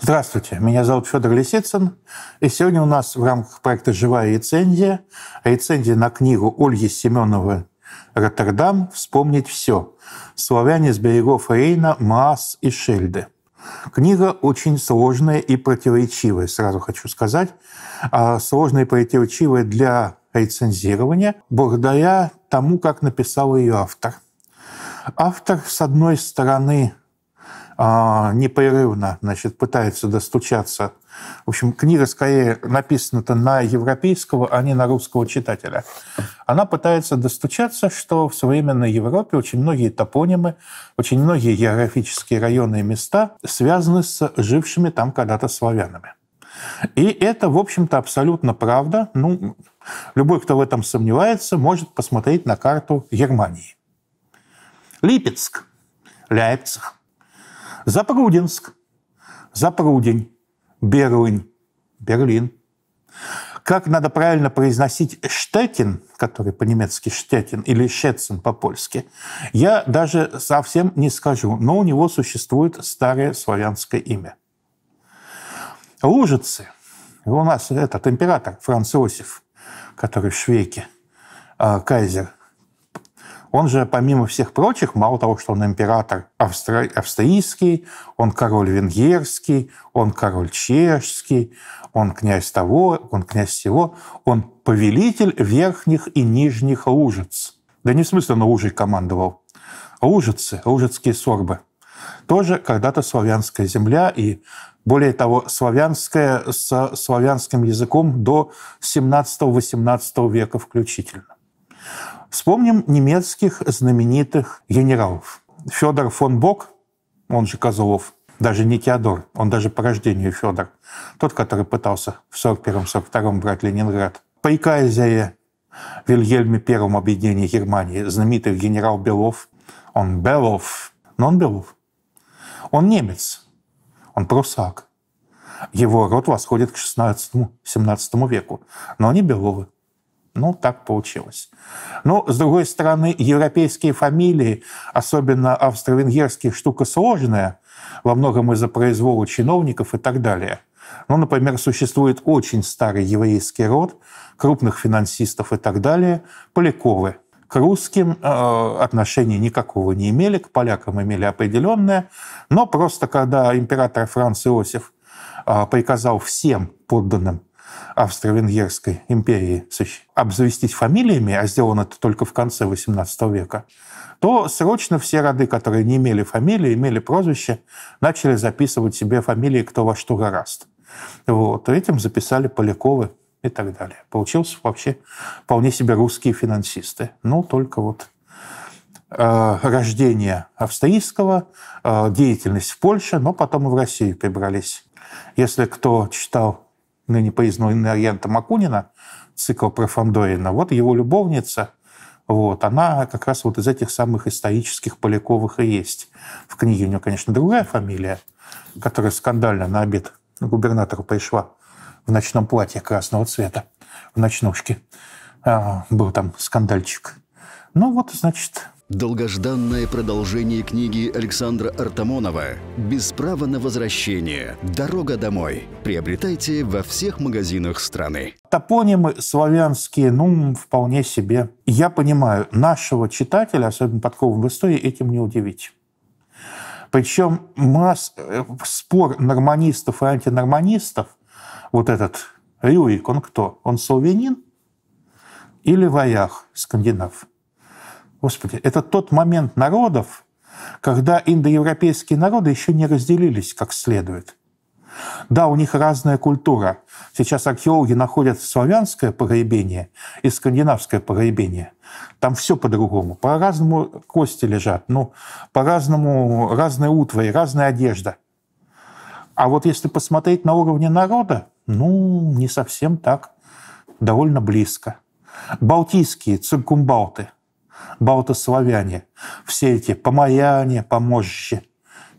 Здравствуйте, меня зовут Федор Лисицын, и сегодня у нас в рамках проекта «Живая рецензия» рецензия на книгу Ольги Семеновой «Роттердам. Вспомнить все. Славяне с берегов Рейна, Маас и Шельды». Книга очень сложная и противоречивая, сразу хочу сказать. А сложная и противоречивая для рецензирования, благодаря тому, как написал ее автор. Автор, с одной стороны, а, непрерывно значит, пытается достучаться. В общем, книга скорее написана-то на европейского, а не на русского читателя. Она пытается достучаться, что в современной Европе очень многие топонимы, очень многие географические районы и места связаны с жившими там когда-то славянами. И это, в общем-то, абсолютно правда. Ну, любой, кто в этом сомневается, может посмотреть на карту Германии. Липецк, Ляйпциг, Запрудинск, Запрудень, Берлин, Берлин. Как надо правильно произносить «штетин», который по-немецки «штетин» или «щетцин» по-польски, я даже совсем не скажу, но у него существует старое славянское имя. Лужицы. У нас этот император Франц Иосиф, который в Швейке, а, кайзер – он же, помимо всех прочих, мало того, что он император австри- австрийский, он король венгерский, он король чешский, он князь того, он князь всего, он повелитель верхних и нижних лужиц. Да не в смысле он лужей командовал. Лужицы, лужицкие сорбы. Тоже когда-то славянская земля, и более того, славянская с славянским языком до 17-18 века включительно. Вспомним немецких знаменитых генералов. Федор фон Бок, он же Козлов, даже не Теодор, он даже по рождению Федор, тот, который пытался в 1941-1942 брать Ленинград. Пайказия Вильгельме Первом объединении Германии, знаменитый генерал Белов, он Белов, но он Белов. Он немец, он прусак. Его род восходит к 16-17 веку, но они Беловы. Ну, так получилось. Но, ну, с другой стороны, европейские фамилии, особенно австро-венгерских, штука сложная, во многом из-за произвола чиновников и так далее. Ну, например, существует очень старый еврейский род крупных финансистов и так далее, поляковы. К русским э, отношения никакого не имели, к полякам имели определенное, но просто когда император Франц Иосиф э, приказал всем подданным Австро-Венгерской империи обзавестись фамилиями, а сделано это только в конце XVIII века, то срочно все роды, которые не имели фамилии, имели прозвище, начали записывать себе фамилии кто во что гораст. Вот. Этим записали Поляковы и так далее. Получился вообще вполне себе русские финансисты. Ну, только вот э, рождение австрийского, э, деятельность в Польше, но потом и в Россию прибрались. Если кто читал ныне признанного иногента Макунина, цикл про Фандорина, вот его любовница, вот, она как раз вот из этих самых исторических Поляковых и есть. В книге у нее, конечно, другая фамилия, которая скандально на обед губернатору пришла в ночном платье красного цвета, в ночнушке. А, был там скандальчик. Ну вот, значит, Долгожданное продолжение книги Александра Артамонова «Без права на возвращение. Дорога домой» приобретайте во всех магазинах страны. Топонимы славянские, ну, вполне себе. Я понимаю, нашего читателя, особенно подковым в истории, этим не удивить. Причем масс, э, спор норманистов и антинорманистов, вот этот Рюрик, он кто? Он славянин или воях скандинав? Господи, это тот момент народов, когда индоевропейские народы еще не разделились как следует. Да, у них разная культура. Сейчас археологи находят славянское погребение и скандинавское погребение. Там все по-другому. По-разному кости лежат, ну, по-разному разные утвари, разная одежда. А вот если посмотреть на уровне народа, ну, не совсем так. Довольно близко. Балтийские циркумбалты – балтославяне, все эти помаяне, поможче,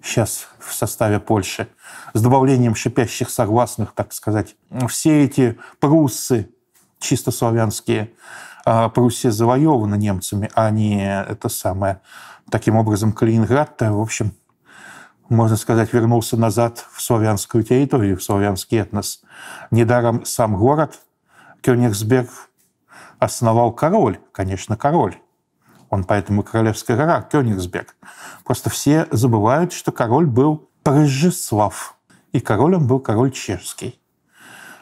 сейчас в составе Польши, с добавлением шипящих согласных, так сказать, все эти пруссы, чисто славянские, а, Пруссия завоевана немцами, а не это самое. Таким образом, Калининград-то, в общем, можно сказать, вернулся назад в славянскую территорию, в славянский этнос. Недаром сам город Кёнигсберг основал король, конечно, король он поэтому Королевская гора, Кёнигсберг. Просто все забывают, что король был Прежислав, и королем был король чешский.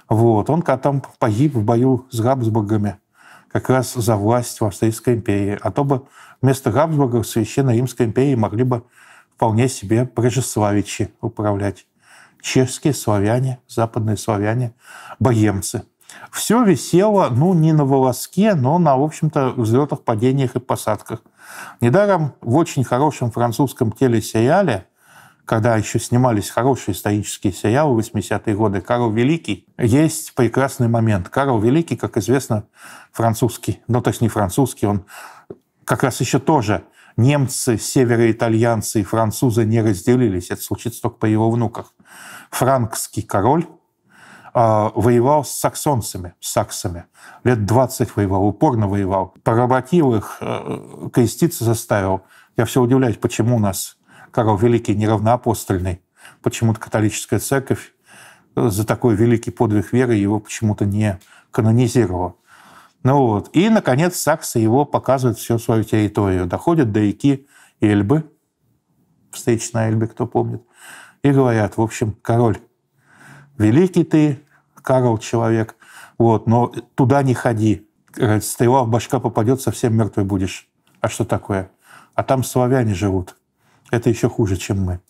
Вот, он когда там погиб в бою с Габсбургами как раз за власть в Австрийской империи. А то бы вместо Габсбургов в Священной Римской империи могли бы вполне себе прежеславичи управлять. Чешские славяне, западные славяне, боемцы – все висело, ну, не на волоске, но на, в общем-то, взлетах, падениях и посадках. Недаром в очень хорошем французском телесериале, когда еще снимались хорошие исторические сериалы в 80-е годы, «Карл Великий», есть прекрасный момент. Карл Великий, как известно, французский, ну, то есть не французский, он как раз еще тоже немцы, североитальянцы и французы не разделились. Это случится только по его внуках. Франкский король а, воевал с саксонцами, с саксами. Лет 20 воевал, упорно воевал. Поработил их, э, креститься заставил. Я все удивляюсь, почему у нас Карл Великий неравноапостольный, почему-то католическая церковь э, за такой великий подвиг веры его почему-то не канонизировала. Ну вот. И, наконец, саксы его показывают всю свою территорию. Доходят до реки Эльбы, встреча на Эльбе, кто помнит, и говорят, в общем, король, великий ты, Карл человек. Вот, но туда не ходи. Стрела в башка попадет, совсем мертвый будешь. А что такое? А там славяне живут. Это еще хуже, чем мы.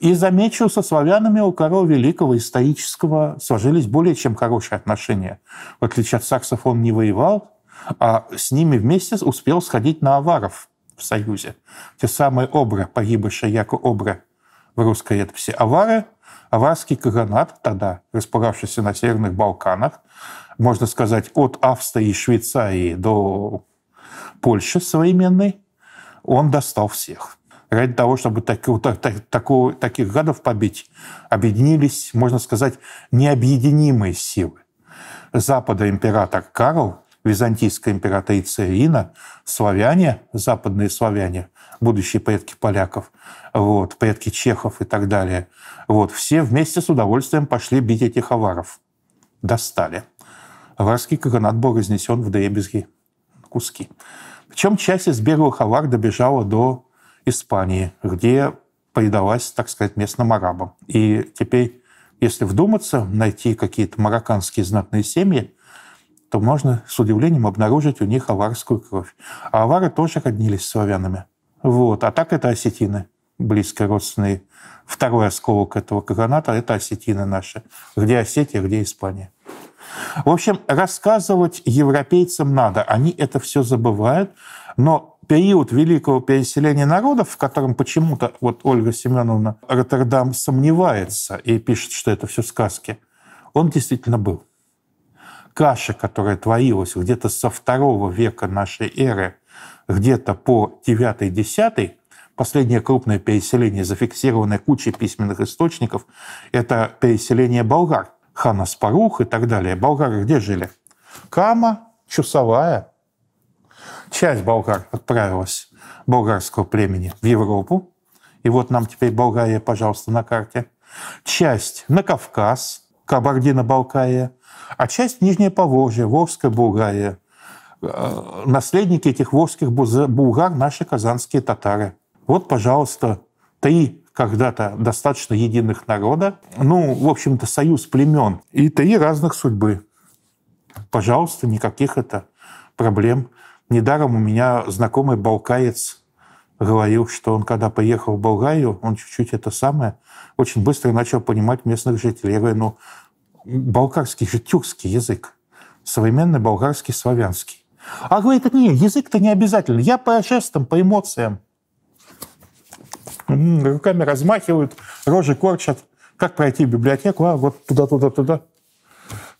И замечу, со славянами у Карла Великого исторического сложились более чем хорошие отношения. В отличие от саксов он не воевал, а с ними вместе успел сходить на аваров в Союзе. Те самые обра, погибшие яко обра в русской летописи. Авары Аварский каганат, тогда располагавшийся на Северных Балканах, можно сказать, от Австрии и Швейцарии до Польши современной, он достал всех. Ради того, чтобы так, так, так, такого, таких гадов побить, объединились, можно сказать, необъединимые силы. Запада император Карл, византийская императрица Ирина, славяне, западные славяне – будущие предки поляков, вот, предки чехов и так далее. Вот, все вместе с удовольствием пошли бить этих аваров. Достали. Аварский каганат был разнесен в дребезги куски. Причем часть из беглых авар добежала до Испании, где предалась, так сказать, местным арабам. И теперь, если вдуматься, найти какие-то марокканские знатные семьи, то можно с удивлением обнаружить у них аварскую кровь. А авары тоже роднились с славянами. Вот. А так это осетины, близко родственные. Второй осколок этого короната – это осетины наши. Где Осетия, где Испания. В общем, рассказывать европейцам надо. Они это все забывают. Но период великого переселения народов, в котором почему-то вот Ольга Семеновна Роттердам сомневается и пишет, что это все сказки, он действительно был. Каша, которая творилась где-то со второго века нашей эры где-то по 9-10, последнее крупное переселение, зафиксированное кучей письменных источников, это переселение болгар, хана Спарух и так далее. Болгары где жили? Кама, Чусовая. Часть болгар отправилась болгарского племени в Европу. И вот нам теперь Болгария, пожалуйста, на карте. Часть на Кавказ, Кабардино-Балкария, а часть Нижнее Поволжье, Волжская Болгария. Э, наследники этих волжских булгар – наши казанские татары. Вот, пожалуйста, три когда-то достаточно единых народа, ну, в общем-то, союз племен и три разных судьбы. Пожалуйста, никаких это проблем. Недаром у меня знакомый балкаец говорил, что он, когда поехал в Болгарию, он чуть-чуть это самое, очень быстро начал понимать местных жителей. Я говорю, ну, болгарский же тюркский язык, современный болгарский славянский. А говорит, не, язык-то не обязательно. Я по жестам, по эмоциям. Руками размахивают, рожи корчат. Как пройти в библиотеку? А, вот туда, туда, туда.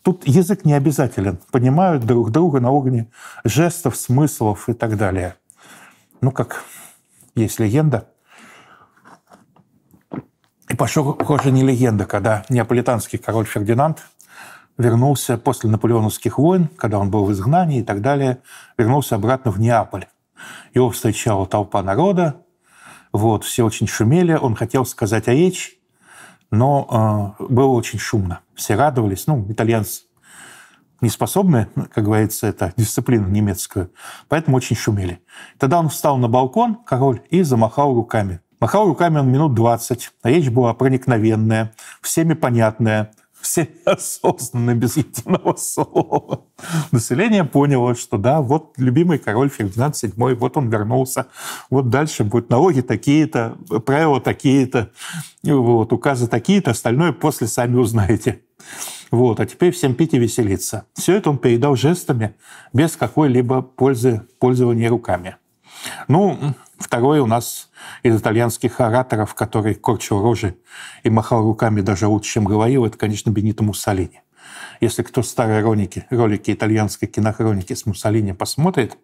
Тут язык не обязателен. Понимают друг друга на уровне жестов, смыслов и так далее. Ну, как есть легенда. И пошел, кожа не легенда, когда неаполитанский король Фердинанд – вернулся после наполеоновских войн, когда он был в изгнании и так далее, вернулся обратно в Неаполь. Его встречала толпа народа, вот, все очень шумели, он хотел сказать о речи, но э, было очень шумно. Все радовались, ну, итальянцы не способны, как говорится, это дисциплину немецкую, поэтому очень шумели. Тогда он встал на балкон, король, и замахал руками. Махал руками он минут 20. Речь была проникновенная, всеми понятная, все осознанно, без единого слова. Население поняло, что да, вот любимый король Фердинанд VII, вот он вернулся, вот дальше будут налоги такие-то, правила такие-то, вот, указы такие-то, остальное после сами узнаете. Вот, а теперь всем пить и веселиться. Все это он передал жестами, без какой-либо пользы пользования руками. Ну, Второй у нас из итальянских ораторов, который корчил рожи и махал руками даже лучше, чем говорил, это, конечно, Бенито Муссолини. Если кто старые ролики, ролики итальянской кинохроники с Муссолини посмотрит,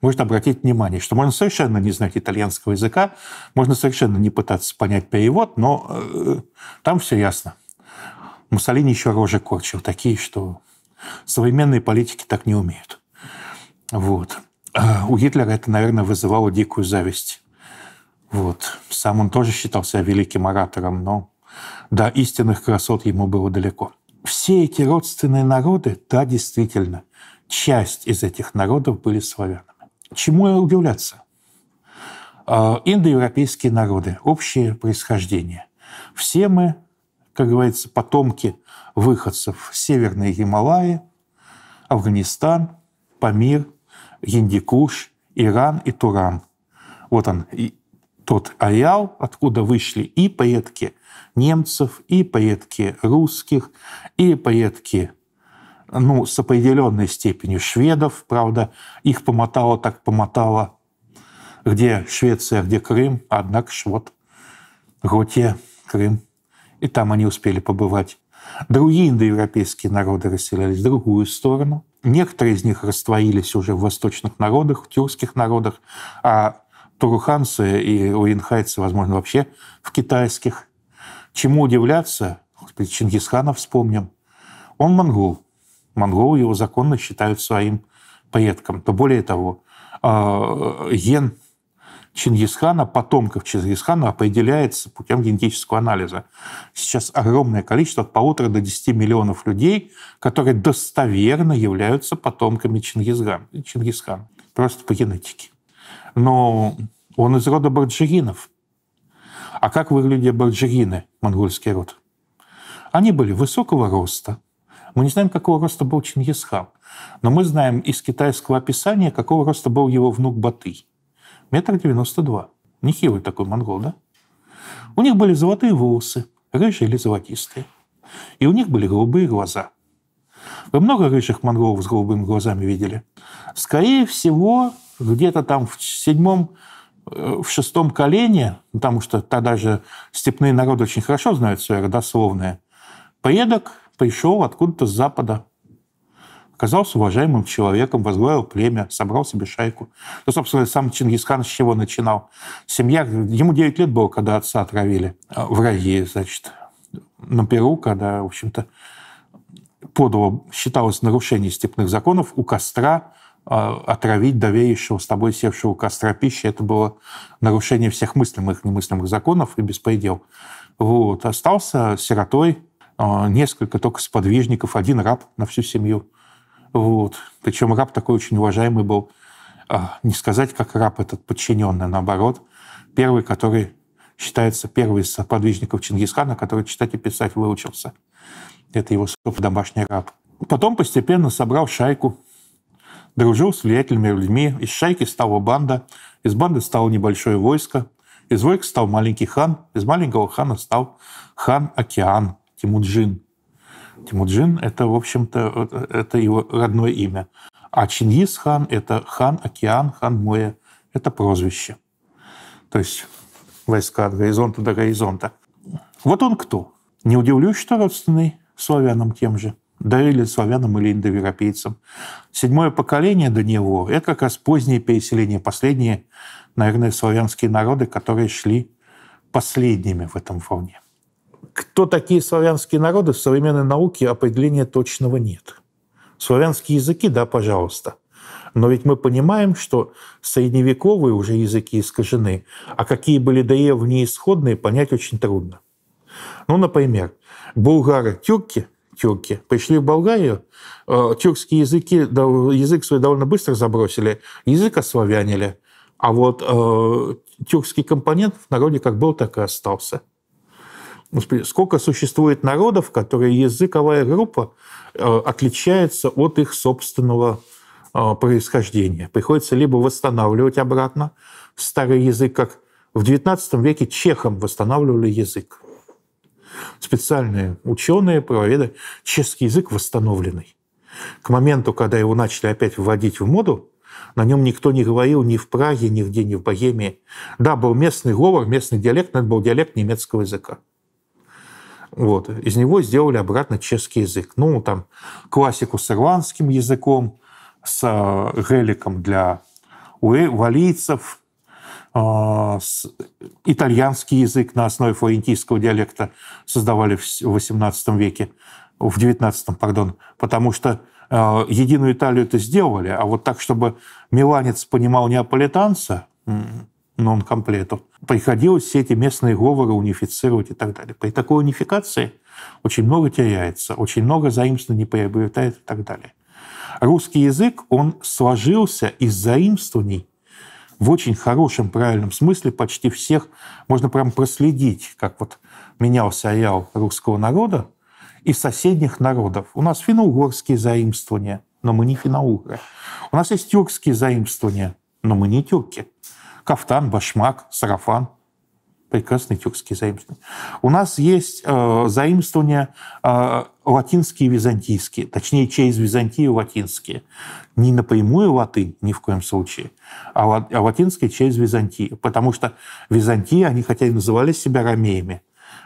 может обратить внимание, что можно совершенно не знать итальянского языка, можно совершенно не пытаться понять перевод, но э, там все ясно. Муссолини еще рожи корчил, такие, что современные политики так не умеют. Вот. У Гитлера это, наверное, вызывало дикую зависть. Вот. Сам он тоже считал себя великим оратором, но до истинных красот ему было далеко. Все эти родственные народы, да, действительно, часть из этих народов были славянами. Чему удивляться? А, индоевропейские народы, общее происхождение. Все мы, как говорится, потомки выходцев Северной Гималаи, Афганистан, Памир – Гиндикуш, Иран и Туран. Вот он, тот ареал, откуда вышли и предки немцев, и предки русских, и предки ну, с определенной степенью шведов, правда, их помотало так помотало, где Швеция, где Крым, однако ж вот Готия, Крым, и там они успели побывать. Другие индоевропейские народы расселялись в другую сторону – Некоторые из них растворились уже в восточных народах, в тюркских народах, а туруханцы и уинхайцы, возможно, вообще в китайских. Чему удивляться? Чингисхана вспомним. Он монгол. Монголы его законно считают своим предком. То более того, Йен а, Чингисхана, потомков Чингисхана, определяется путем генетического анализа. Сейчас огромное количество, от полутора до 10 миллионов людей, которые достоверно являются потомками Чингисхана. Чингисхана просто по генетике. Но он из рода барджиринов. А как выглядели барджирины, монгольский род? Они были высокого роста. Мы не знаем, какого роста был Чингисхан. Но мы знаем из китайского описания, какого роста был его внук Батый метр девяносто два. Нехилый такой монгол, да? У них были золотые волосы, рыжие или золотистые. И у них были голубые глаза. Вы много рыжих монголов с голубыми глазами видели? Скорее всего, где-то там в седьмом, э, в шестом колене, потому что тогда же степные народы очень хорошо знают свое родословное, предок пришел откуда-то с запада оказался уважаемым человеком, возглавил племя, собрал себе шайку. Ну, собственно, сам Чингисхан с чего начинал? Семья, ему 9 лет было, когда отца отравили а, враги, значит, на Перу, когда, в общем-то, подло считалось нарушение степных законов, у костра а, отравить доверившего с тобой севшего костра пищи, это было нарушение всех мыслимых и немыслимых законов и беспредел. Вот. Остался сиротой, а, несколько только сподвижников, один раб на всю семью. Вот. Причем раб такой очень уважаемый был. А, не сказать, как раб этот подчиненный, наоборот. Первый, который считается первый из подвижников Чингисхана, который читать и писать выучился. Это его домашний раб. Потом постепенно собрал шайку, дружил с влиятельными людьми. Из шайки стала банда, из банды стало небольшое войско, из войска стал маленький хан, из маленького хана стал хан Океан, Тимуджин – Тимуджин – это, в общем-то, это его родное имя. А Чингисхан – это хан океан, хан море. Это прозвище. То есть войска от горизонта до горизонта. Вот он кто. Не удивлюсь, что родственный славянам тем же. да или славянам или индоевропейцам. Седьмое поколение до него – это как раз позднее переселение, последние, наверное, славянские народы, которые шли последними в этом фоне кто такие славянские народы, в современной науке определения точного нет. Славянские языки, да, пожалуйста. Но ведь мы понимаем, что средневековые уже языки искажены, а какие были древние исходные, понять очень трудно. Ну, например, булгары-тюрки, тюрки пришли в Болгарию, э, тюркские языки, язык свой довольно быстро забросили, язык ославянили, а вот э, тюркский компонент в народе как был, так и остался – сколько существует народов, которые языковая группа э, отличается от их собственного э, происхождения. Приходится либо восстанавливать обратно старый язык, как в XIX веке чехам восстанавливали язык. Специальные ученые, правоведы, чешский язык восстановленный. К моменту, когда его начали опять вводить в моду, на нем никто не говорил ни в Праге, нигде, ни в Богемии. Да, был местный говор, местный диалект, но это был диалект немецкого языка. Вот. Из него сделали обратно чешский язык. Ну, там классику с ирландским языком, с э, реликом для валийцев, э, с... итальянский язык на основе флорентийского диалекта создавали в XVIII веке, в XIX, пардон, потому что э, единую италию это сделали, а вот так, чтобы миланец понимал неаполитанца, нон-комплету. Приходилось все эти местные говоры унифицировать и так далее. При такой унификации очень много теряется, очень много заимствований не приобретает и так далее. Русский язык, он сложился из заимствований в очень хорошем, правильном смысле почти всех. Можно прям проследить, как вот менялся ареал русского народа и соседних народов. У нас финно-угорские заимствования, но мы не финно-угры. У нас есть тюркские заимствования, но мы не тюрки кафтан, башмак, сарафан. Прекрасный тюркский заимствование. У нас есть э, заимствования э, латинские и византийские, точнее, через Византию латинские. Не напрямую латынь ни в коем случае, а, ла, а латинские через Византию. Потому что Византия, они хотя и называли себя ромеями,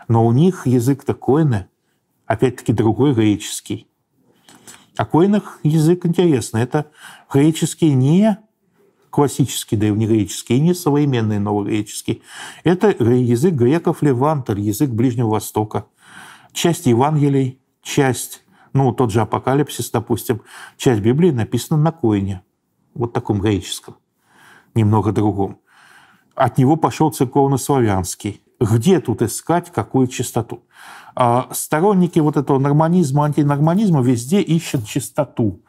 но у них язык-то опять-таки, другой греческий. а коинах язык интересный. Это греческий не классический древнегреческий и не современный новогреческий. Это язык греков Леванта, язык Ближнего Востока. Часть Евангелий, часть, ну, тот же Апокалипсис, допустим, часть Библии написана на коине, вот таком греческом, немного другом. От него пошел церковно-славянский. Где тут искать какую чистоту? А сторонники вот этого норманизма, антинорманизма везде ищут чистоту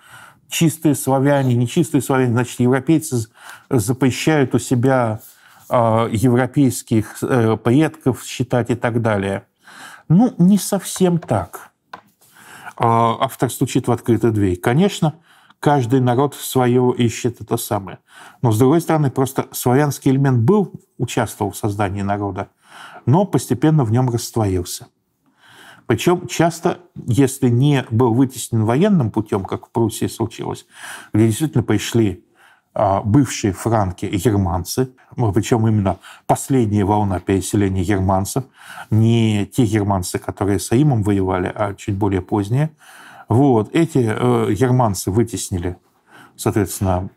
чистые славяне, нечистые славяне, значит, европейцы запрещают у себя а, европейских э, предков считать и так далее. Ну, не совсем так. А, автор стучит в открытую дверь. Конечно, каждый народ свое ищет это самое. Но, с другой стороны, просто славянский элемент был, участвовал в создании народа, но постепенно в нем растворился. Причем часто, если не был вытеснен военным путем, как в Пруссии случилось, где действительно пришли а, бывшие франки и германцы, ну, причем именно последняя волна переселения германцев, не те германцы, которые с Аимом воевали, а чуть более поздние. Вот, эти э, германцы вытеснили, соответственно,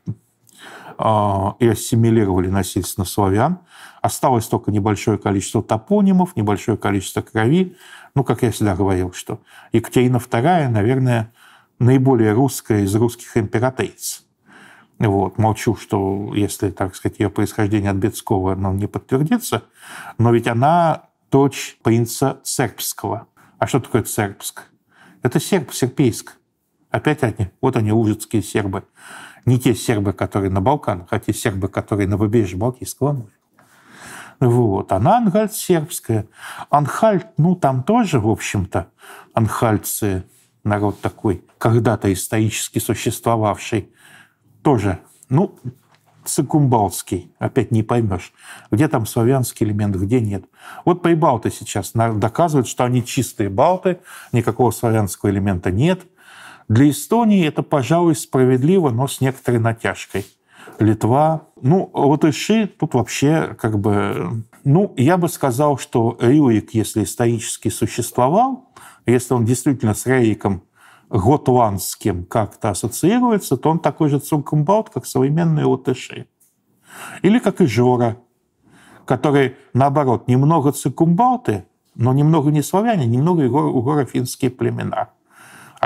а, и ассимилировали насильственно славян. Осталось только небольшое количество топонимов, небольшое количество крови. Ну, как я всегда говорил, что Екатерина II, наверное, наиболее русская из русских императриц. Вот. Молчу, что если, так сказать, ее происхождение от Бецкого, оно не подтвердится, но ведь она дочь принца Цербского. А что такое Цербск? Это серб, Серпейск. Опять они, вот они, лужицкие сербы. Не те сербы, которые на Балканах, а те сербы, которые на побережье Балтийского моря. Вот. Она а анхальт сербская. Анхальт, ну, там тоже, в общем-то, анхальцы, народ такой, когда-то исторически существовавший, тоже, ну, цикумбалский, опять не поймешь, где там славянский элемент, где нет. Вот прибалты сейчас доказывают, что они чистые балты, никакого славянского элемента нет – для Эстонии это, пожалуй, справедливо, но с некоторой натяжкой. Литва. Ну, латыши тут вообще как бы... Ну, я бы сказал, что Рюрик, если исторически существовал, если он действительно с Рейком готландским как-то ассоциируется, то он такой же цункомбаут, как современные латыши. Или как и Жора, который, наоборот, немного цукумбауты, но немного не славяне, немного и угоро-финские племена.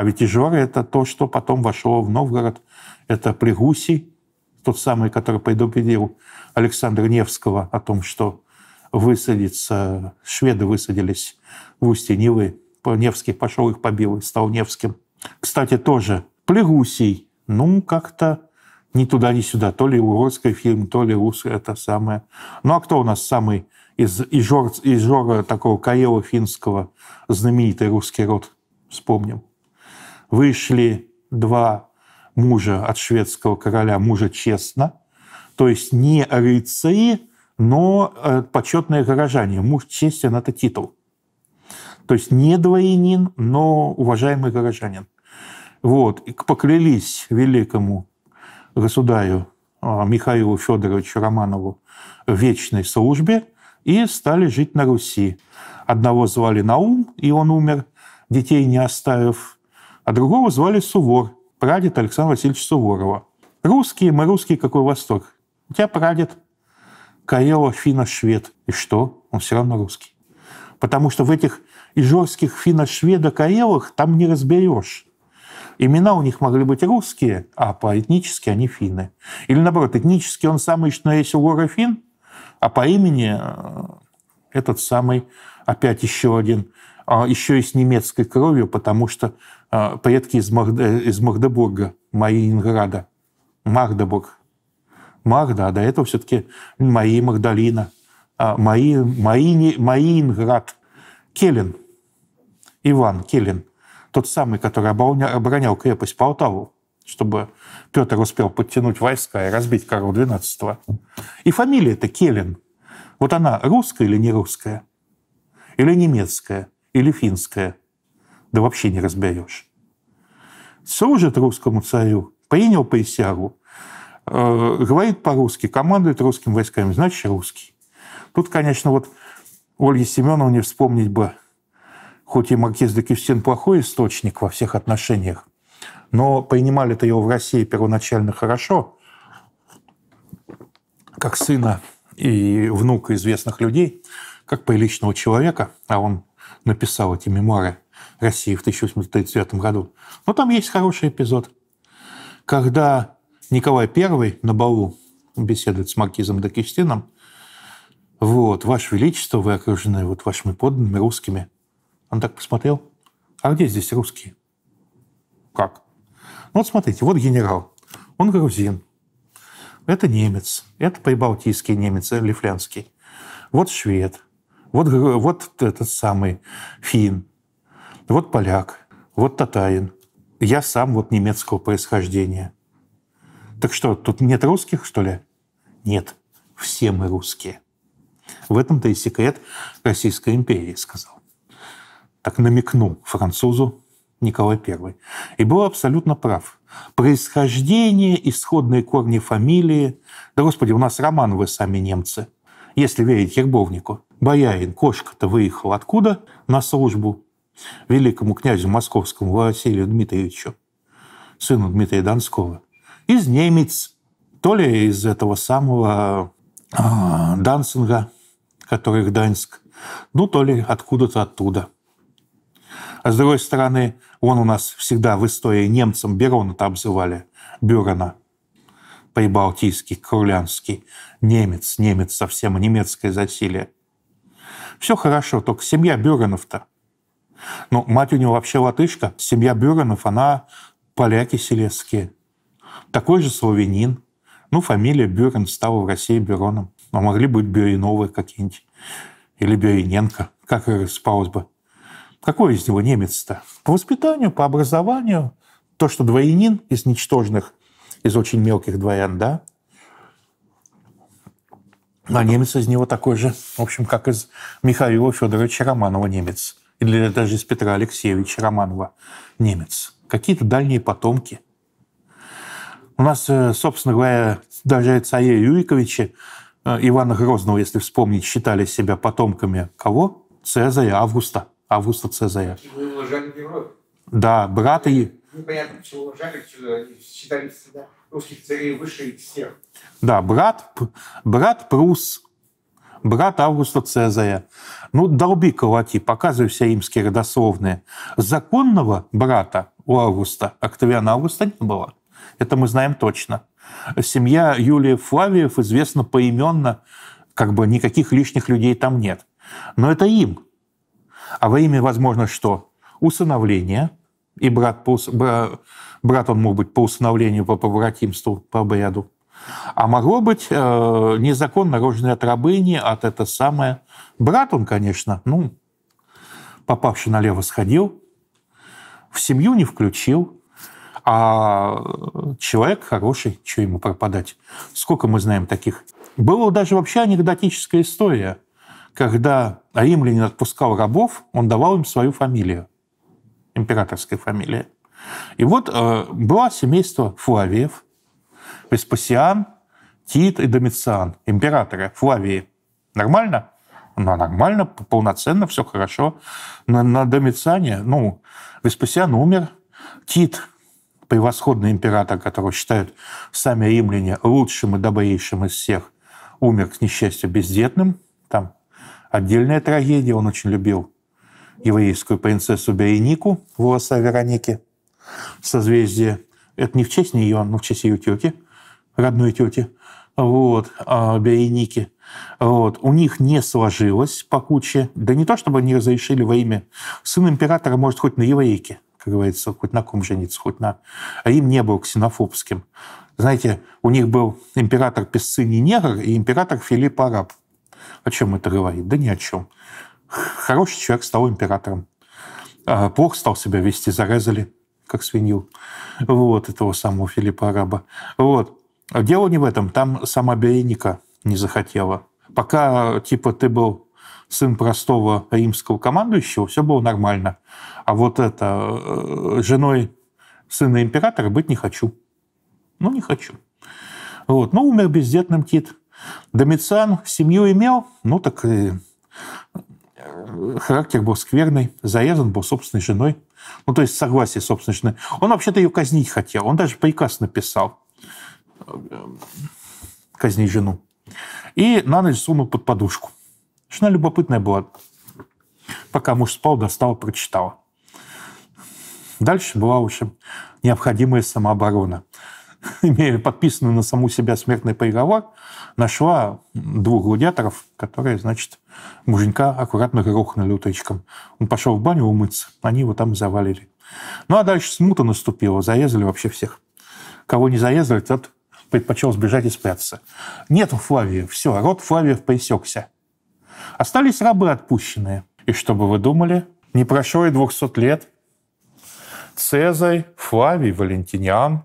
А ведь Ижор — это то, что потом вошло в Новгород. Это Пригуси, тот самый, который предупредил Александра Невского о том, что высадится шведы высадились в устье Невы. Невский пошел их побил и стал Невским. Кстати, тоже Плегусий, ну, как-то ни туда, ни сюда. То ли уродский фильм, то ли русский, это самое. Ну, а кто у нас самый из из Ижора такого Каела финского знаменитый русский род? Вспомним вышли два мужа от шведского короля, мужа честно, то есть не рыцари, но э, почетное горожане. Муж честен – это титул. То есть не дворянин, но уважаемый горожанин. Вот. И поклялись великому государю а, Михаилу Федоровичу Романову в вечной службе и стали жить на Руси. Одного звали Наум, и он умер, детей не оставив а другого звали Сувор, прадед Александра Васильевича Суворова. Русские, мы русские, какой восторг. У тебя прадед Карело, финно, швед. И что? Он все равно русский. Потому что в этих ижорских финно шведа, карелах там не разберешь. Имена у них могли быть русские, а по этнически они финны. Или наоборот, этнически он самый, что есть у фин, а по имени э, этот самый, опять еще один а еще и с немецкой кровью, потому что а, предки из, Махде, из Магдебурга, Мариинграда, Магдебург, Магда, а до этого все-таки мои Магдалина, а, мои, мои, мои Мариинград, Келлен, Иван Келлен, тот самый, который оборонял, оборонял крепость Полтаву, чтобы Петр успел подтянуть войска и разбить Карла XII. И фамилия это Келлен. Вот она русская или не русская? Или немецкая? или финское. Да вообще не разберешь. Служит русскому царю, принял присягу, э, говорит по-русски, командует русскими войсками, значит, русский. Тут, конечно, вот Ольге Семеновне вспомнить бы, хоть и маркиз де плохой источник во всех отношениях, но принимали-то его в России первоначально хорошо, как сына и внука известных людей, как приличного человека, а он написал эти мемуары России в 1839 году. Но ну, там есть хороший эпизод, когда Николай I на балу беседует с маркизом Дакиштином. Вот, Ваше Величество, вы окружены вот вашими подданными русскими. Он так посмотрел. А где здесь русские? Как? Ну, вот смотрите, вот генерал. Он грузин. Это немец. Это прибалтийский немец, э, лифлянский. Вот швед. Вот, вот этот самый фин, вот поляк, вот татарин. Я сам вот немецкого происхождения. Так что, тут нет русских, что ли? Нет, все мы русские. В этом-то и секрет Российской империи, сказал. Так намекнул французу Николай I. И был абсолютно прав. Происхождение, исходные корни фамилии. Да, господи, у нас Романовы сами немцы, если верить Ербовнику боярин, кошка-то выехал откуда на службу великому князю московскому Василию Дмитриевичу, сыну Дмитрия Донского, из немец, то ли из этого самого э, а, Дансинга, который Гданьск, ну, то ли откуда-то оттуда. А с другой стороны, он у нас всегда в истории немцам Берона-то обзывали, Бюрона, прибалтийский, курлянский, немец, немец, совсем немецкое засилие – все хорошо, только семья Бюренов-то. Ну, мать у него вообще латышка, семья Бюренов, она поляки селецкие. Такой же славянин. Ну, фамилия Бюрен стала в России Бюроном. А могли быть Бюриновы какие-нибудь. Или Бюриненко. Как спалось бы. Какой из него немец-то? По воспитанию, по образованию. То, что двоянин из ничтожных, из очень мелких дворян, да, а немец из него такой же, в общем, как из Михаила Федоровича Романова немец. Или даже из Петра Алексеевича Романова немец. Какие-то дальние потомки. У нас, э, собственно говоря, даже царя Юриковича э, Ивана Грозного, если вспомнить, считали себя потомками кого? Цезаря, Августа. Августа Цезаря. Да, брат и непонятно чего уважали, считали всегда русских царей выше всех. Да, брат, брат Прус, брат Августа Цезаря. Ну, долби колоти, показывай все имские родословные. Законного брата у Августа, Октавиана Августа, не было. Это мы знаем точно. Семья Юлия Флавиев известна поименно, как бы никаких лишних людей там нет. Но это им. А во имя, возможно, что? Усыновление – и брат, по, брат, он мог быть по установлению по побратимству, по обряду. А могло быть э, незаконно рожденный от рабыни, от это самое. Брат он, конечно, ну, попавший налево сходил, в семью не включил, а человек хороший, что ему пропадать? Сколько мы знаем таких? Была даже вообще анекдотическая история, когда римлянин отпускал рабов, он давал им свою фамилию императорской фамилии. И вот э, было семейство Флавиев, Веспасиан, Тит и Домициан, императоры Флавии. Нормально? Ну, нормально, полноценно, все хорошо. На, на Домициане, ну, Веспасиан умер, Тит, превосходный император, которого считают сами римляне лучшим и добрейшим из всех, умер, к несчастью, бездетным. Там отдельная трагедия, он очень любил еврейскую принцессу Беренику в волоса Вероники. Созвездие – это не в честь нее, но в честь ее тети, родной тети, вот, а, Береники. Вот. У них не сложилось по куче. Да не то, чтобы они разрешили во имя. Сын императора может хоть на еврейке, как говорится, хоть на ком жениться, хоть на... А им не был ксенофобским. Знаете, у них был император Песцини Негр и император Филипп Араб. О чем это говорит? Да ни о чем. Хороший человек стал императором. А плохо стал себя вести, зарезали, как свинью. Вот этого самого Филиппа Араба. Вот. Дело не в этом. Там сама Береника не захотела. Пока, типа, ты был сын простого римского командующего, все было нормально. А вот это, э, женой сына императора быть не хочу. Ну, не хочу. Вот. Ну, умер бездетным Тит. Домициан семью имел, ну так и характер был скверный, зарезан был собственной женой, ну, то есть согласие собственной жены. Он вообще-то ее казнить хотел, он даже приказ написал э, казнить жену. И на ночь сунул под подушку. Жена любопытная была. Пока муж спал, достала, прочитала. Дальше была уже необходимая самооборона. имея подписанную на саму себя смертный приговор, нашла двух гладиаторов, которые, значит, муженька аккуратно грохнули уточком. Он пошел в баню умыться, они его там завалили. Ну а дальше смута наступила, зарезали вообще всех. Кого не зарезали, тот предпочел сбежать и спрятаться. Нету Флавия, все, род Флавиев поисекся. Остались рабы отпущенные. И что бы вы думали? Не прошло и 200 лет. Цезарь, Флавий, Валентиниан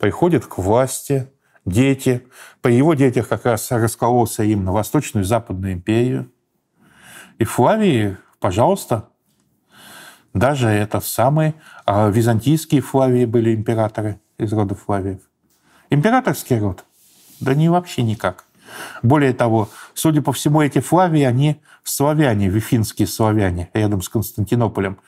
приходит к власти, дети. При его детях как раз раскололся им на Восточную и Западную империю. И Флавии, пожалуйста, даже это самые а византийские Флавии были императоры из рода Флавиев. Императорский род? Да не вообще никак. Более того, судя по всему, эти Флавии, они славяне, вифинские славяне, рядом с Константинополем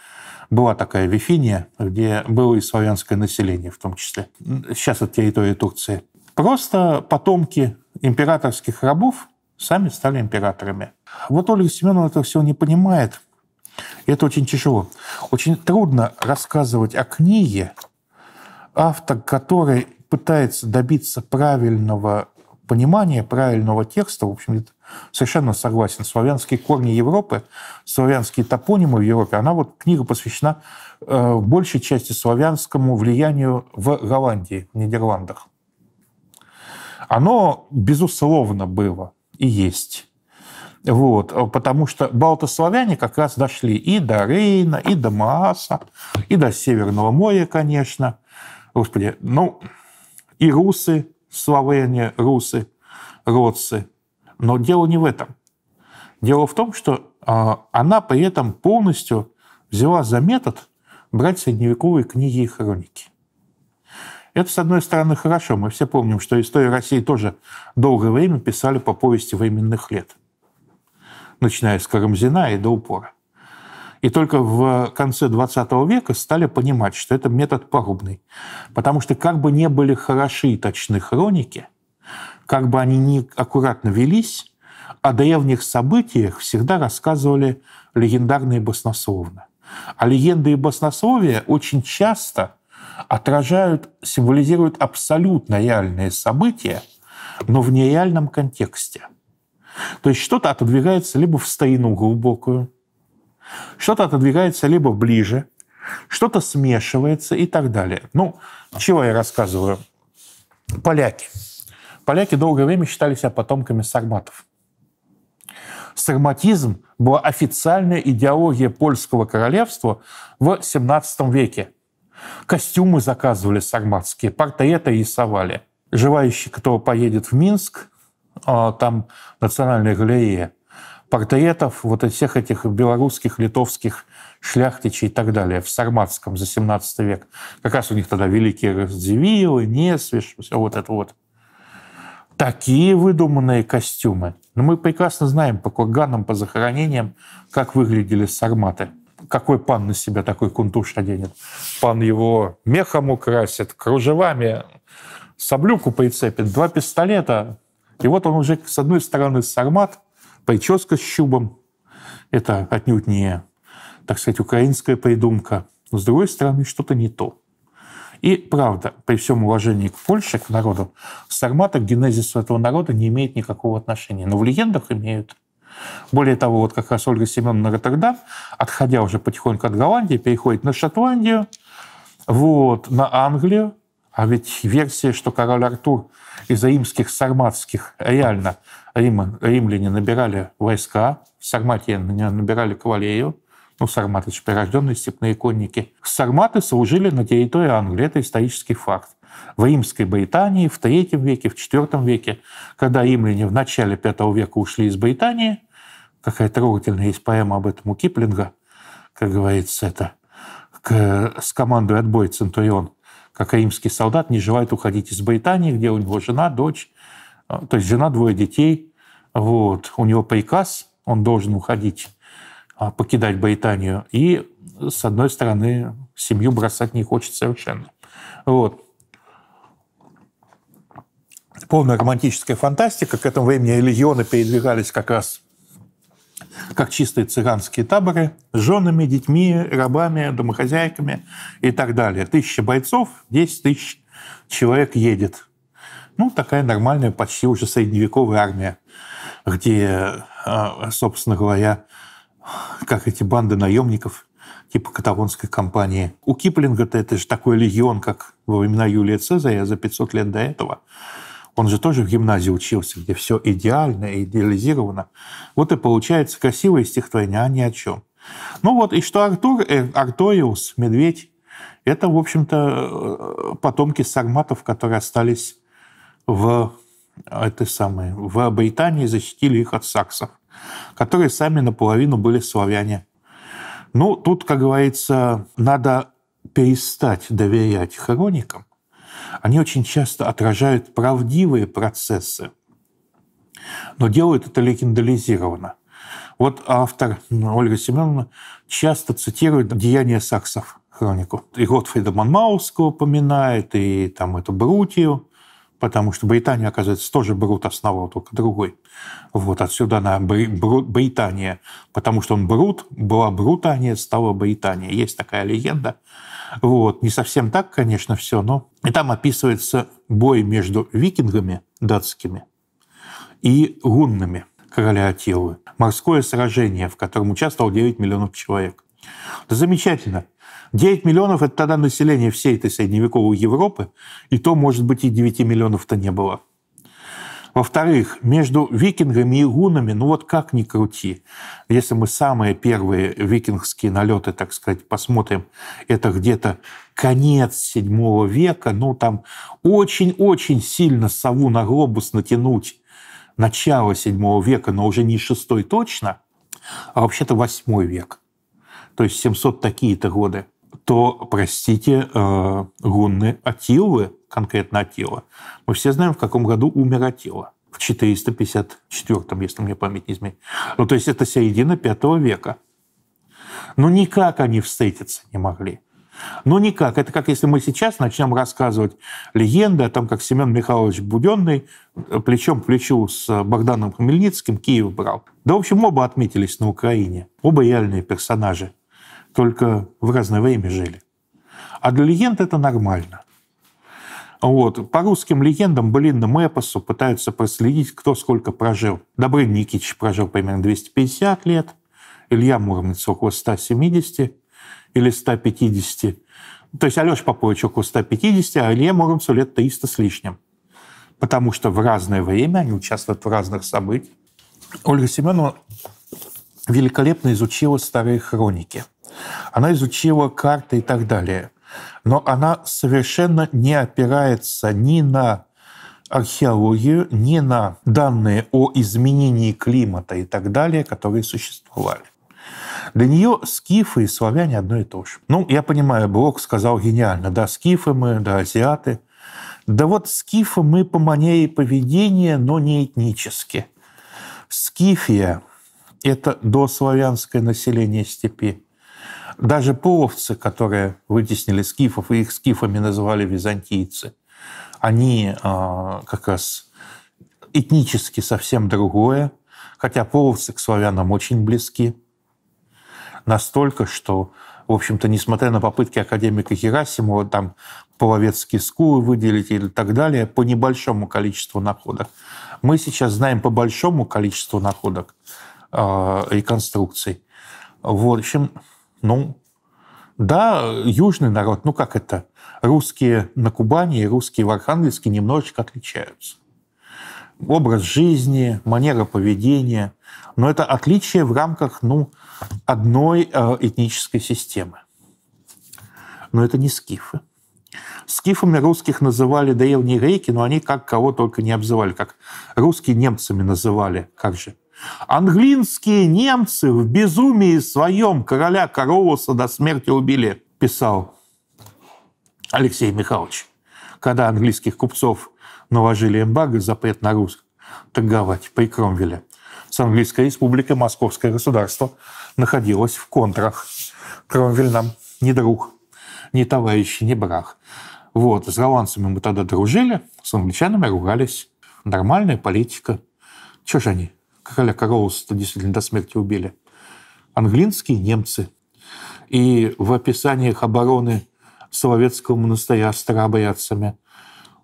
была такая Вифиния, где было и славянское население в том числе. Сейчас это территория Турции. Просто потомки императорских рабов сами стали императорами. Вот Ольга Семенова это все не понимает. И это очень тяжело. Очень трудно рассказывать о книге, автор которой пытается добиться правильного понимания, правильного текста, в общем, это совершенно согласен. Славянские корни Европы, славянские топонимы в Европе, она вот книга посвящена э, в большей части славянскому влиянию в Голландии, в Нидерландах. Оно, безусловно, было и есть. Вот, потому что балтославяне как раз дошли и до Рейна, и до Мааса, и до Северного моря, конечно. Господи, ну, и русы, словения, русы, родцы, но дело не в этом. Дело в том, что а, она при этом полностью взяла за метод брать средневековые книги и хроники. Это, с одной стороны, хорошо. Мы все помним, что историю России тоже долгое время писали по повести временных лет, начиная с Карамзина и до упора. И только в конце 20 века стали понимать, что это метод пагубный. Потому что как бы не были хороши и точны хроники – как бы они ни аккуратно велись, о древних событиях всегда рассказывали легендарные баснословно. А легенды и баснословия очень часто отражают, символизируют абсолютно реальные события, но в нереальном контексте. То есть что-то отодвигается либо в старину глубокую, что-то отодвигается либо ближе, что-то смешивается и так далее. Ну, чего я рассказываю? Поляки – Поляки долгое время считали себя потомками сарматов. Сарматизм была официальная идеология польского королевства в XVII веке. Костюмы заказывали сарматские, портреты рисовали. Желающий, кто поедет в Минск, а, там национальная галерея портретов вот от всех этих белорусских, литовских шляхтичей и так далее в Сарматском за 17 век. Как раз у них тогда великие Радзивиллы, Несвиш, все вот это вот такие выдуманные костюмы. Но мы прекрасно знаем по курганам, по захоронениям, как выглядели сарматы. Какой пан на себя такой кунтуш оденет? Пан его мехом украсит, кружевами, саблюку прицепит, два пистолета. И вот он уже с одной стороны сармат, прическа с щубом. Это отнюдь не, так сказать, украинская придумка. Но с другой стороны, что-то не то. И правда, при всем уважении к Польше, к народу, Сармата к генезису этого народа не имеет никакого отношения. Но в легендах имеют. Более того, вот как раз Ольга Семеновна Роттердам, отходя уже потихоньку от Голландии, переходит на Шотландию, вот, на Англию, а ведь версия, что король Артур из римских сарматских, реально Рим, римляне набирали войска, в Сармате набирали кавалерию, ну, сарматы, сарматович, прирожденные степные конники. Сарматы служили на территории Англии, это исторический факт. В Римской Британии в III веке, в IV веке, когда римляне в начале V века ушли из Британии, какая трогательная есть поэма об этом у Киплинга, как говорится, это к, с командой отбой Центурион, как римский солдат не желает уходить из Британии, где у него жена, дочь, а, то есть жена, двое детей, вот, у него приказ, он должен уходить а, покидать Британию. И, с одной стороны, семью бросать не хочет совершенно. Вот. Полная романтическая фантастика. К этому времени религионы передвигались как раз как чистые цыганские таборы, с женами, детьми, рабами, домохозяйками и так далее. Тысяча бойцов, 10 тысяч человек едет. Ну, такая нормальная, почти уже средневековая армия, где, а, собственно говоря, как эти банды наемников типа каталонской компании. У Киплинга -то это же такой легион, как во времена Юлия Цезаря за 500 лет до этого. Он же тоже в гимназии учился, где все идеально и идеализировано. Вот и получается красивое стихотворение, а ни о чем. Ну вот, и что Артур, э, медведь, это, в общем-то, э, потомки сарматов, которые остались в э, этой самой, в Британии, защитили их от саксов которые сами наполовину были славяне. Ну, тут, как говорится, надо перестать доверять хроникам. Они очень часто отражают правдивые процессы, но делают это легендаризированно. Вот автор Ольга Семеновна часто цитирует «Деяния саксов» хронику. И Готфрида Манмауского упоминает, и там эту Брутию потому что Британия, оказывается, тоже Брут основал, только другой. Вот отсюда она Бри, Брут, Британия, потому что он Брут, была Брутания, стала Британия. Есть такая легенда. Вот. Не совсем так, конечно, все, но... И там описывается бой между викингами датскими и гуннами короля Атилы. Морское сражение, в котором участвовал 9 миллионов человек. Да замечательно. 9 миллионов – это тогда население всей этой средневековой Европы, и то, может быть, и 9 миллионов-то не было. Во-вторых, между викингами и гунами, ну вот как ни крути, если мы самые первые викингские налеты, так сказать, посмотрим, это где-то конец VII века, ну там очень-очень сильно сову на глобус натянуть начало VII века, но уже не шестой точно, а вообще-то восьмой век, то есть 700 такие-то годы то, простите, э, гунны Атилы, конкретно Атила, мы все знаем, в каком году умер Атила. В 454, если мне память не изменит. Ну, то есть это середина V века. Но никак они встретиться не могли. Но никак. Это как если мы сейчас начнем рассказывать легенды о том, как Семен Михайлович Буденный э, плечом к плечу с Богданом Хмельницким Киев брал. Да, в общем, оба отметились на Украине. Оба реальные персонажи только в разное время жили. А для легенд это нормально. Вот. По русским легендам, Блинному эпосу пытаются проследить, кто сколько прожил. Добрын Никич прожил примерно 250 лет, Илья Муромец около 170 или 150. То есть Алёша Попович около 150, а Илье Муромцу лет 300 с лишним. Потому что в разное время они участвуют в разных событиях. Ольга Семенова великолепно изучила старые хроники она изучила карты и так далее. Но она совершенно не опирается ни на археологию, ни на данные о изменении климата и так далее, которые существовали. Для нее скифы и славяне одно и то же. Ну, я понимаю, Блок сказал гениально, да, скифы мы, да, азиаты. Да вот скифы мы по манере поведения, но не этнически. Скифия – это дославянское население степи. Даже половцы, которые вытеснили скифов, и их скифами называли византийцы, они а, как раз этнически совсем другое, хотя половцы к славянам очень близки. Настолько, что, в общем-то, несмотря на попытки академика Герасимова там половецкие скулы выделить или так далее, по небольшому количеству находок. Мы сейчас знаем по большому количеству находок э, реконструкций. В общем, ну, да, южный народ, ну как это, русские на Кубани и русские в Архангельске немножечко отличаются. Образ жизни, манера поведения, но это отличие в рамках ну, одной э, этнической системы. Но это не скифы. Скифами русских называли древние греки, но они как кого только не обзывали, как русские немцами называли, как же, Английские немцы в безумии своем короля Карлоса до смерти убили, писал Алексей Михайлович, когда английских купцов наложили эмбарго, запрет на русских торговать при Кромвеле с Английской республикой Московское государство находилось в контрах. Кромвель нам не друг, не товарищ, не брак. Вот, с голландцами мы тогда дружили, с англичанами ругались. Нормальная политика. Чего же они Коля Короуса действительно до смерти убили. Англинские немцы. И в описаниях обороны Соловецкого монастыря старообрядцами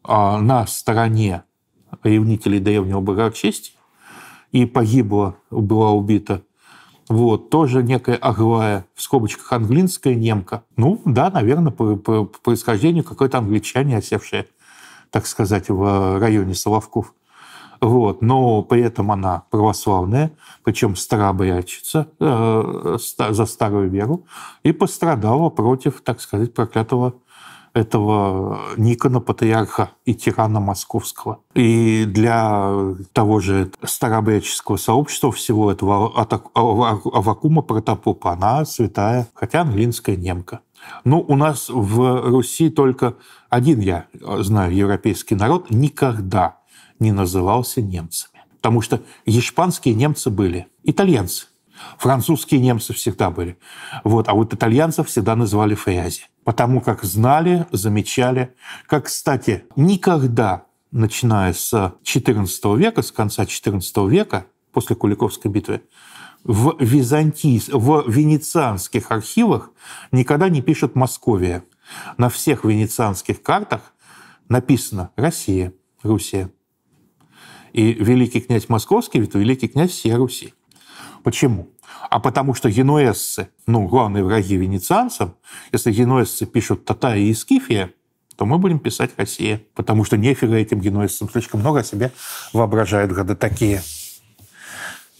на стороне ревнителей древнего богочестия и погибла, была убита. Вот, тоже некая аглая, в скобочках англинская немка. Ну, да, наверное, по, по происхождению какой-то англичане, осевшие, так сказать, в районе Соловков вот, но при этом она православная, причем старообрядчица э, за старую веру, и пострадала против, так сказать, проклятого этого Никона патриарха и тирана московского. И для того же старообрядческого сообщества всего этого Авакума протопопа она святая, хотя английская немка. Ну, у нас в Руси только один, я знаю, европейский народ никогда не назывался немцами. Потому что испанские немцы были, итальянцы. Французские немцы всегда были. Вот. А вот итальянцев всегда называли фрязи. Потому как знали, замечали. Как, кстати, никогда, начиная с XIV века, с конца XIV века, после Куликовской битвы, в, византийс, в венецианских архивах никогда не пишут «Московия». На всех венецианских картах написано «Россия», «Русия» и великий князь московский, это великий князь всей Руси. Почему? А потому что генуэзцы, ну, главные враги венецианцам, если генуэзцы пишут «Татария и Скифия», то мы будем писать «Россия», потому что нефига этим генуэзцам слишком много о себе воображают года такие.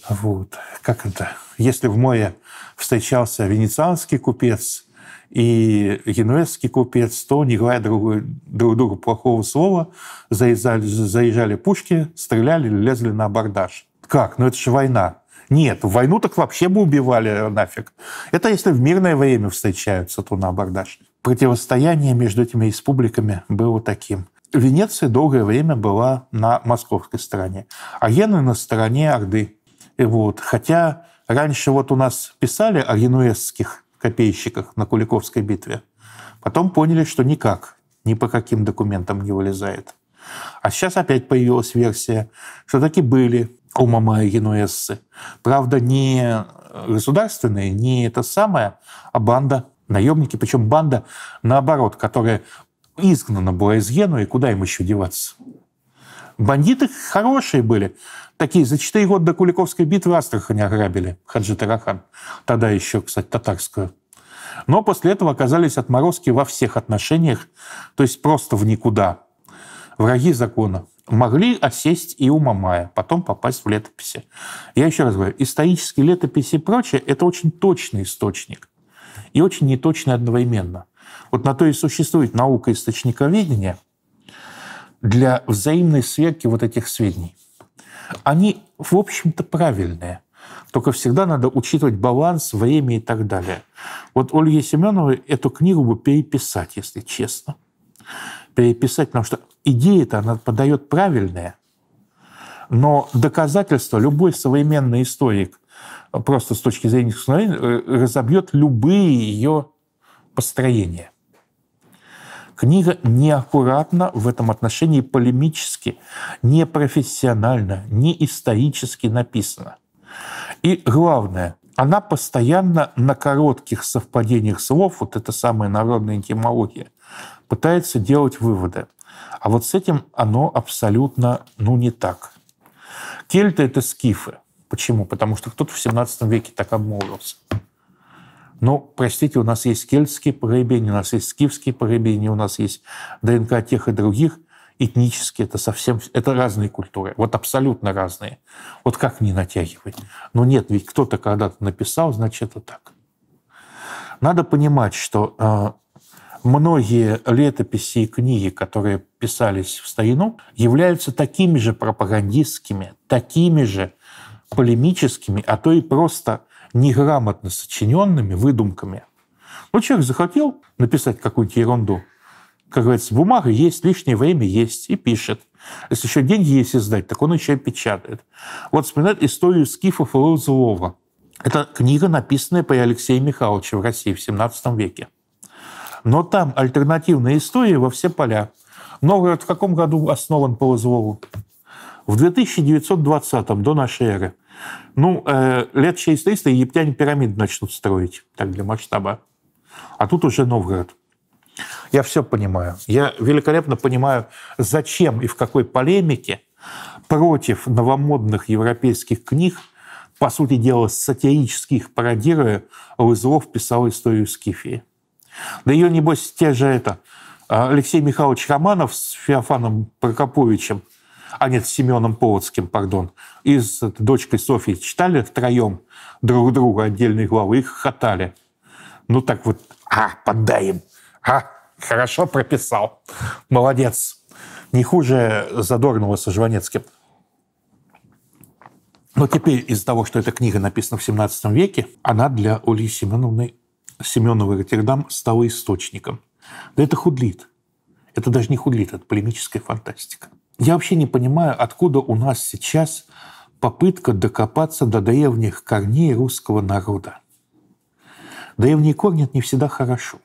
Вот. Как это? Если в море встречался венецианский купец – и генуэзский купец, то, не говоря друг, друг другу плохого слова, заезжали, заезжали пушки, стреляли, лезли на абордаж. Как? Ну это же война. Нет, в войну так вообще бы убивали нафиг. Это если в мирное время встречаются, то на абордаж. Противостояние между этими республиками было таким. Венеция долгое время была на московской стороне, а Йены на стороне Орды. И вот, хотя раньше вот у нас писали о генуэзских копейщиках на Куликовской битве. Потом поняли, что никак, ни по каким документам не вылезает. А сейчас опять появилась версия, что таки были у Мамая генуэзцы. Правда, не э, государственные, не это самое, а банда, наемники. Причем банда, наоборот, которая изгнана была из Гену, и куда им еще деваться? Бандиты хорошие были. Такие за 4 года до Куликовской битвы Астрахань ограбили. Хаджи Тарахан. Тогда еще, кстати, татарскую. Но после этого оказались отморозки во всех отношениях, то есть просто в никуда. Враги закона. Могли осесть и у Мамая, потом попасть в летописи. Я еще раз говорю, исторические летописи и прочее – это очень точный источник. И очень неточный одновременно. Вот на то и существует наука источниковедения – для взаимной сверки вот этих сведений. Они, в общем-то, правильные. Только всегда надо учитывать баланс, время и так далее. Вот Ольге Семеновой эту книгу бы переписать, если честно. Переписать, потому что идея-то она подает правильная, но доказательства любой современный историк просто с точки зрения э, разобьет любые ее построения. Книга неаккуратна в этом отношении полемически, непрофессионально, не исторически написана. И главное, она постоянно на коротких совпадениях слов, вот это самая народная этимология, пытается делать выводы. А вот с этим оно абсолютно, ну, не так. Кельты – это скифы. Почему? Потому что кто-то в 17 веке так обмолвился. Но, простите, у нас есть кельтские погребения, у нас есть скифские погребения, у нас есть ДНК тех и других. Этнически это совсем... Это разные культуры. Вот абсолютно разные. Вот как не натягивать? Но нет, ведь кто-то когда-то написал, значит, это так. Надо понимать, что э, многие летописи и книги, которые писались в старину, являются такими же пропагандистскими, такими же полемическими, а то и просто неграмотно сочиненными выдумками. Ну, человек захотел написать какую-то ерунду. Как говорится, бумага есть, лишнее время есть, и пишет. Если еще деньги есть издать, так он еще и печатает. Вот вспоминает историю скифов и Лозулова. Это книга, написанная по Алексею Михайловичу в России в 17 веке. Но там альтернативная история во все поля. Новгород в каком году основан по Лозулову? В 2920 до нашей эры – ну, э, лет через 300 египтяне пирамиды начнут строить, так для масштаба. А тут уже Новгород. Я все понимаю. Я великолепно понимаю, зачем и в какой полемике против новомодных европейских книг, по сути дела сатирических пародируя, Лызлов писал историю Скифии. Да ее, небось, те же это э, Алексей Михайлович Романов с Феофаном Прокоповичем – а нет, с Семеном Полоцким, пардон, и с дочкой Софьей читали втроем друг друга отдельные главы их хохотали. Ну так вот, а, поддаем, а, хорошо прописал, молодец. Не хуже Задорнова со Жванецким. Но теперь из-за того, что эта книга написана в 17 веке, она для Ольги Семеновны Семенова Роттердам стала источником. Да это худлит. Это даже не худлит, это полемическая фантастика. Я вообще не понимаю, откуда у нас сейчас попытка докопаться до древних корней русского народа. Древние корни – это не всегда хорошо.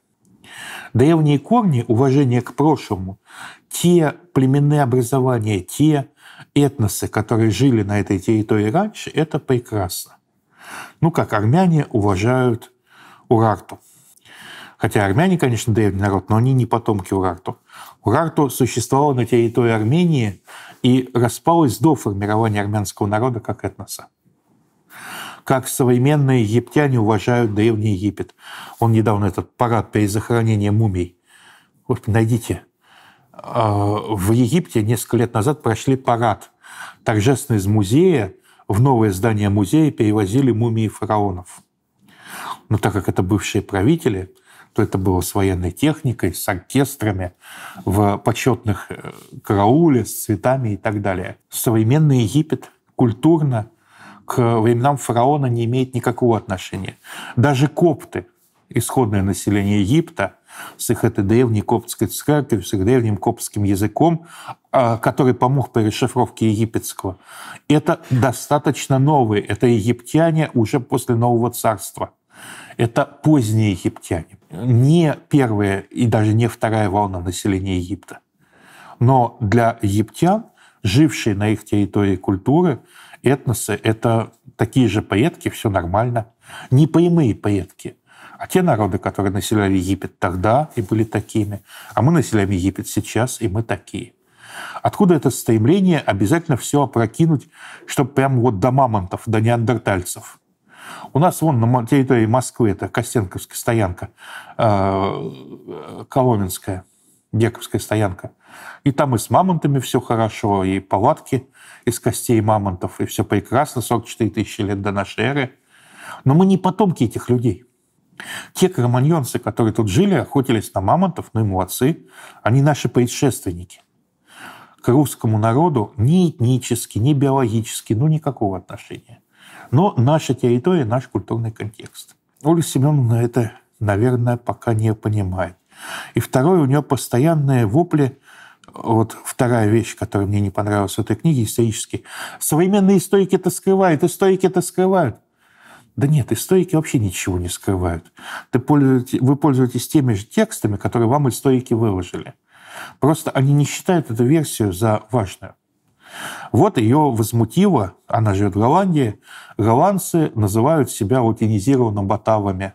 Древние корни, уважение к прошлому, те племенные образования, те этносы, которые жили на этой территории раньше, это прекрасно. Ну, как армяне уважают Урарту. Хотя армяне, конечно, древний народ, но они не потомки Урарту. Урарту существовало на территории Армении и распалось до формирования армянского народа как этноса. Как современные египтяне уважают Древний Египет. Он недавно этот парад перед захоронением мумий. Вот найдите. А, в Египте несколько лет назад прошли парад. Торжественно из музея в новое здание музея перевозили мумии фараонов. Но так как это бывшие правители, то это было с военной техникой, с оркестрами, в почетных э, карауле, с цветами и так далее. Современный Египет культурно к временам фараона не имеет никакого отношения. Даже копты, исходное население Египта, с их этой древней коптской церковью, с их древним коптским языком, а, который помог при расшифровке египетского. Это достаточно новые, это египтяне уже после Нового Царства это поздние египтяне. Не первая и даже не вторая волна населения Египта. Но для египтян, жившие на их территории культуры, этносы — это такие же предки, все нормально. Не прямые предки, а те народы, которые населяли Египет тогда и были такими, а мы населяем Египет сейчас, и мы такие. Откуда это стремление обязательно все опрокинуть, чтобы прям вот до мамонтов, до неандертальцев? У нас вон на территории Москвы, это Костенковская стоянка, э, Коломенская, Дековская стоянка. И там и с мамонтами все хорошо, и палатки из костей мамонтов, и все прекрасно, 44 тысячи лет до нашей эры. Но мы не потомки этих людей. Те кроманьонцы, которые тут жили, охотились на мамонтов, ну и молодцы, они наши предшественники. К русскому народу ни этнически, ни биологически, ну никакого отношения. Но наша территория, наш культурный контекст. Ольга Семеновна это, наверное, пока не понимает. И второе, у нее постоянные вопли – вот вторая вещь, которая мне не понравилась в этой книге исторически. Современные историки это скрывают, историки это скрывают. Да нет, историки вообще ничего не скрывают. Ты пользуете, вы пользуетесь теми же текстами, которые вам историки выложили. Просто они не считают эту версию за важную. Вот ее возмутило, она живет в Голландии, голландцы называют себя латинизированными батавами.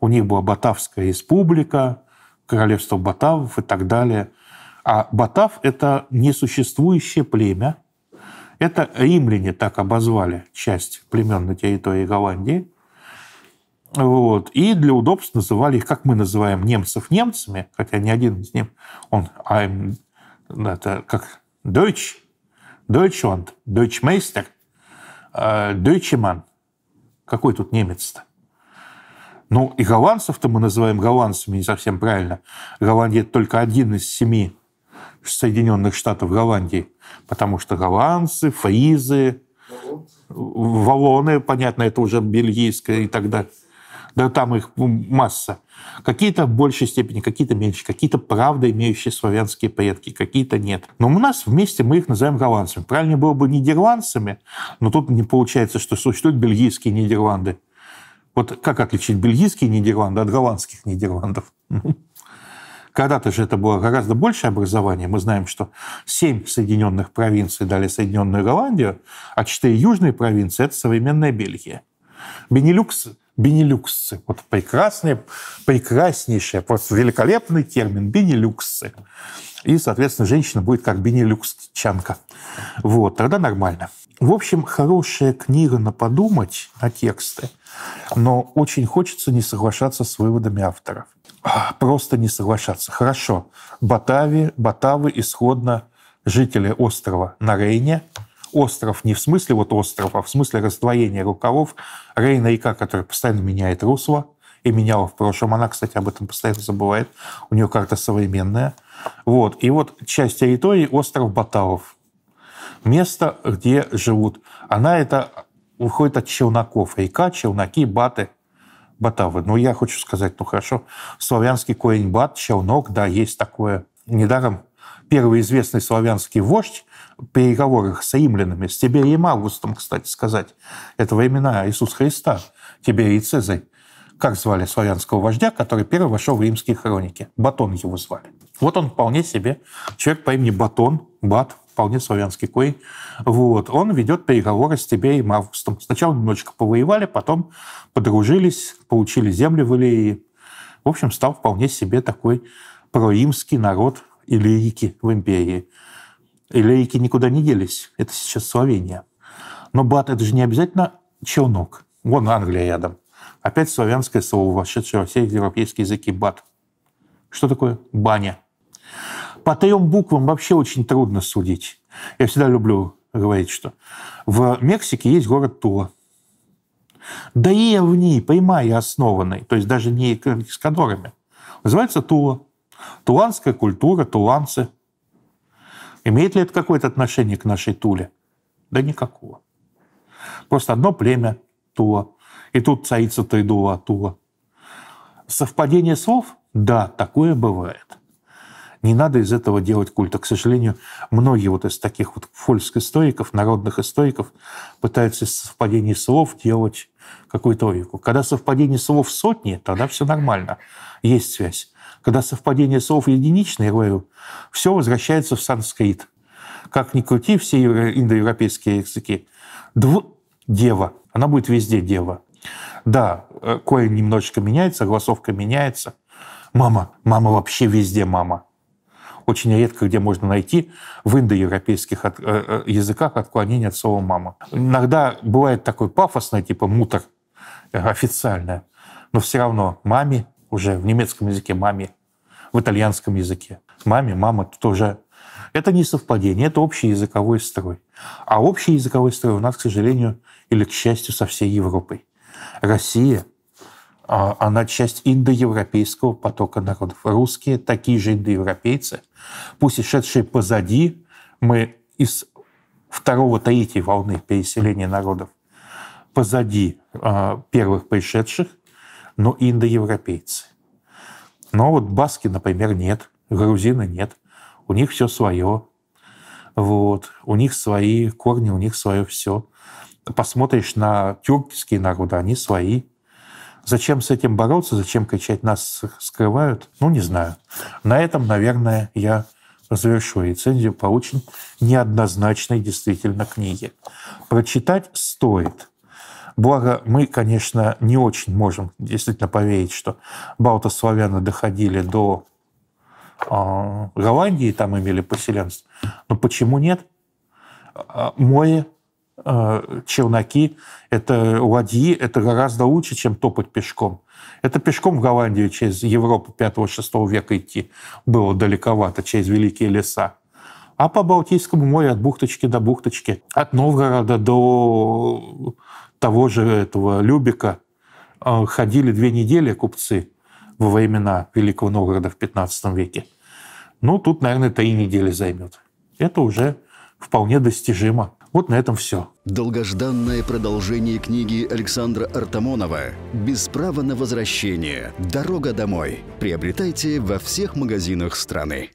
У них была Батавская республика, королевство батавов и так далее. А батав – это несуществующее племя. Это римляне так обозвали часть племен на территории Голландии. Вот. И для удобства называли их, как мы называем немцев немцами, хотя ни один из них, он I'm, а это как Deutsch, Deutschland, Deutschmeister, э, Deutschemann. Какой тут немец-то? Ну, и голландцев-то мы называем голландцами не совсем правильно. Голландия – это только один из семи Соединенных Штатов Голландии, потому что голландцы, фризы, валоны, понятно, это уже бельгийское и так далее да, там их ну, масса. Какие-то в большей степени, какие-то меньше, какие-то правда имеющие славянские предки, какие-то нет. Но у нас вместе мы их называем голландцами. Правильнее было бы нидерландцами, но тут не получается, что существуют бельгийские Нидерланды. Вот как отличить бельгийские Нидерланды от голландских Нидерландов? Когда-то же это было гораздо большее образование. Мы знаем, что семь соединенных провинций дали Соединенную Голландию, а четыре южные провинции – это современная Бельгия. Бенилюкс бенилюксы. Вот прекрасный, прекраснейший, просто великолепный термин – бенилюксы. И, соответственно, женщина будет как бенилюксчанка. Вот, тогда нормально. В общем, хорошая книга на подумать, на тексты, но очень хочется не соглашаться с выводами авторов. Просто не соглашаться. Хорошо. Батави, Батавы исходно жители острова на Рейне – остров не в смысле вот остров, а в смысле раздвоения рукавов. Рейна-река, которая постоянно меняет русло, и меняла в прошлом. Она, кстати, об этом постоянно забывает. У нее карта современная. Вот. И вот часть территории – остров Баталов. Место, где живут. Она это выходит от челноков. Река, челноки, баты, батавы. Ну, я хочу сказать, ну, хорошо, славянский корень бат, челнок, да, есть такое. Недаром первый известный славянский вождь переговорах с римлянами, с Тиберием Августом, кстати сказать, этого имена Иисус Христа, Тиберий Цезарь, как звали славянского вождя, который первый вошел в римские хроники. Батон его звали. Вот он вполне себе, человек по имени Батон, Бат, вполне славянский кой. Вот. Он ведет переговоры с Тиберием Августом. Сначала немножечко повоевали, потом подружились, получили земли в Илии. В общем, стал вполне себе такой проимский народ илеики в империи. И лейки никуда не делись. Это сейчас Словения. Но бат – это же не обязательно челнок. Вон Англия рядом. Опять славянское слово, вошедшее во все европейские языки – бат. Что такое баня? По трем буквам вообще очень трудно судить. Я всегда люблю говорить, что в Мексике есть город Тула. Древний, прямая основанный, то есть даже не с кадорами. Называется Тула. Туланская культура, туланцы – Имеет ли это какое-то отношение к нашей Туле? Да никакого. Просто одно племя Туа, и тут царица Тайдуа Туа. Совпадение слов? Да, такое бывает. Не надо из этого делать культа. К сожалению, многие вот из таких вот фольк-историков, народных историков пытаются из совпадений слов делать какую-то логику. Когда совпадение слов сотни, тогда все нормально, есть связь. Когда совпадение слов единичное, я говорю, все возвращается в санскрит. Как ни крути, все индоевропейские языки. Дв – дева. Она будет везде дева. Да, э, корень немножечко меняется, голосовка меняется. Мама. Мама вообще везде мама. Очень редко где можно найти в индоевропейских от, э, э, языках отклонение от слова «мама». Иногда бывает такой пафосный, типа «мутор», официальное. Но все равно «маме» уже в немецком языке «маме» в итальянском языке. Маме, мама тоже. Это не совпадение, это общий языковой строй. А общий языковой строй у нас, к сожалению, или к счастью, со всей Европой. Россия а, она часть индоевропейского потока народов. Русские, такие же индоевропейцы, пусть и шедшие позади, мы из второго-третьей волны переселения народов позади а, первых пришедших, но индоевропейцы. Но вот баски, например, нет, грузины нет. У них все свое. Вот. У них свои корни, у них свое все. Посмотришь на тюркские народы, они свои. Зачем с этим бороться, зачем кричать «нас скрывают», ну, не знаю. На этом, наверное, я завершу рецензию по очень неоднозначной действительно книге. Прочитать стоит – Благо, мы, конечно, не очень можем действительно поверить, что балтославяне доходили до э, Голландии, там имели поселенство. Но почему нет? А, мои а, челноки, это ладьи, это гораздо лучше, чем топать пешком. Это пешком в Голландию через Европу 5-6 века идти было далековато, через великие леса а по Балтийскому морю от бухточки до бухточки, от Новгорода до того же этого Любика а, ходили две недели купцы во времена Великого Новгорода в 15 веке. Ну, тут, наверное, три недели займет. Это уже вполне достижимо. Вот на этом все. Долгожданное продолжение книги Александра Артамонова «Без права на возвращение. Дорога домой» приобретайте во всех магазинах страны.